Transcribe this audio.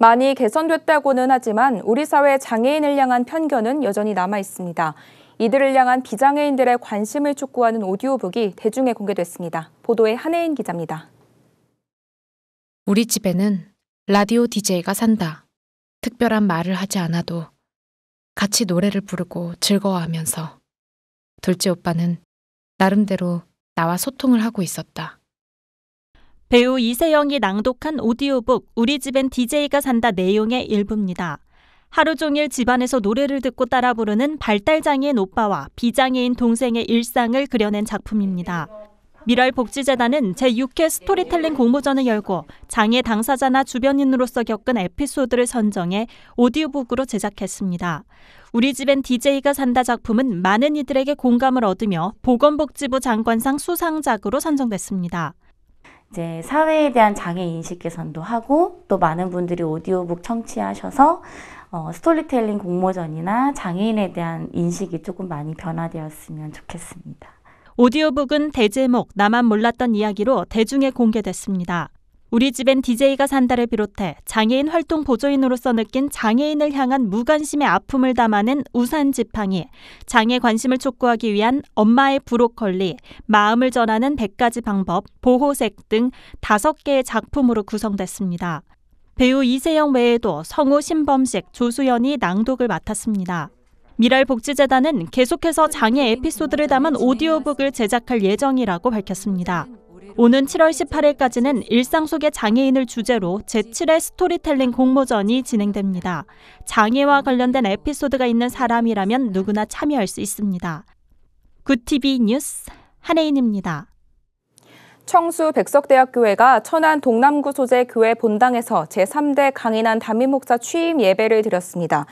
많이 개선됐다고는 하지만 우리 사회 장애인을 향한 편견은 여전히 남아 있습니다. 이들을 향한 비장애인들의 관심을 촉구하는 오디오북이 대중에 공개됐습니다. 보도에 한혜인 기자입니다. 우리 집에는 라디오 DJ가 산다. 특별한 말을 하지 않아도 같이 노래를 부르고 즐거워하면서 둘째 오빠는 나름대로 나와 소통을 하고 있었다. 배우 이세영이 낭독한 오디오북 우리 집엔 DJ가 산다 내용의 일부입니다. 하루 종일 집안에서 노래를 듣고 따라 부르는 발달장애인 오빠와 비장애인 동생의 일상을 그려낸 작품입니다. 미랄복지재단은 제6회 스토리텔링 공모전을 열고 장애 당사자나 주변인으로서 겪은 에피소드를 선정해 오디오북으로 제작했습니다. 우리 집엔 DJ가 산다 작품은 많은 이들에게 공감을 얻으며 보건복지부 장관상 수상작으로 선정됐습니다. 이제 사회에 대한 장애 인식 개선도 하고 또 많은 분들이 오디오북 청취하셔서 어, 스토리텔링 공모전이나 장애인에 대한 인식이 조금 많이 변화되었으면 좋겠습니다. 오디오북은 대제목 나만 몰랐던 이야기로 대중에 공개됐습니다. 우리 집엔 DJ가 산다를 비롯해 장애인 활동 보조인으로서 느낀 장애인을 향한 무관심의 아픔을 담아낸 우산 지팡이, 장애 관심을 촉구하기 위한 엄마의 브로콜리, 마음을 전하는 100가지 방법, 보호색 등 5개의 작품으로 구성됐습니다. 배우 이세영 외에도 성우 신범식, 조수연이 낭독을 맡았습니다. 미랄복지재단은 계속해서 장애 에피소드를 담은 오디오북을 제작할 예정이라고 밝혔습니다. 오는 7월 18일까지는 일상 속의 장애인을 주제로 제7회 스토리텔링 공모전이 진행됩니다. 장애와 관련된 에피소드가 있는 사람이라면 누구나 참여할 수 있습니다. 구티비 뉴스 한혜인입니다. 청수 백석대학교회가 천안 동남구 소재 교회 본당에서 제3대 강인한 담임 목사 취임 예배를 드렸습니다.